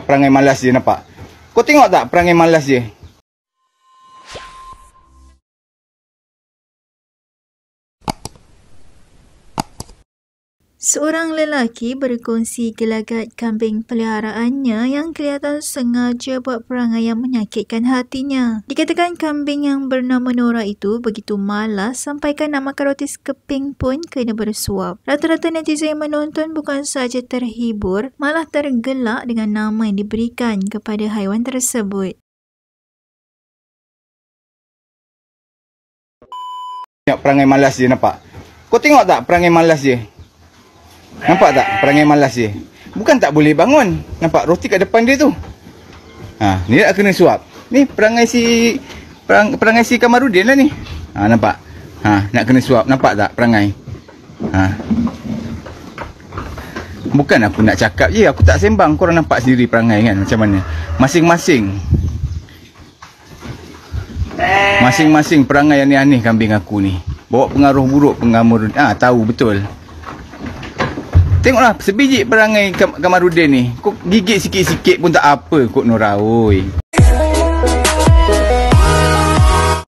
Perangai malas dia nampak Kau tengok tak perangai malas dia Seorang lelaki berkongsi gelagat kambing peliharaannya yang kelihatan sengaja buat perangai yang menyakitkan hatinya. Dikatakan kambing yang bernama Nora itu begitu malas sampaikan nak makan roti keping pun kena bersuap. Rata-rata netizen yang menonton bukan sahaja terhibur, malah tergelak dengan nama yang diberikan kepada haiwan tersebut. Tengok perangai malas dia nampak. Kau tengok tak perangai malas dia? Nampak tak perangai malas dia? Bukan tak boleh bangun. Nampak roti kat depan dia tu. Ha, ni nak kena suap. Ni perangai si perang, perangai si Kamarudin lah ni. Ha, nampak. Ha, nak kena suap. Nampak tak perangai? Ha. Bukan aku nak cakap je, aku tak sembang. Korang nampak sendiri perangai kan macam mana. Masing-masing. Masing-masing perangai yang aneh-aneh kambing aku ni. Bawa pengaruh buruk pengamur. Ah, ha, tahu betul. Tengoklah sebiji perangai Kam Kamarudin ni. Kau gigit sikit-sikit pun tak apa kok Nora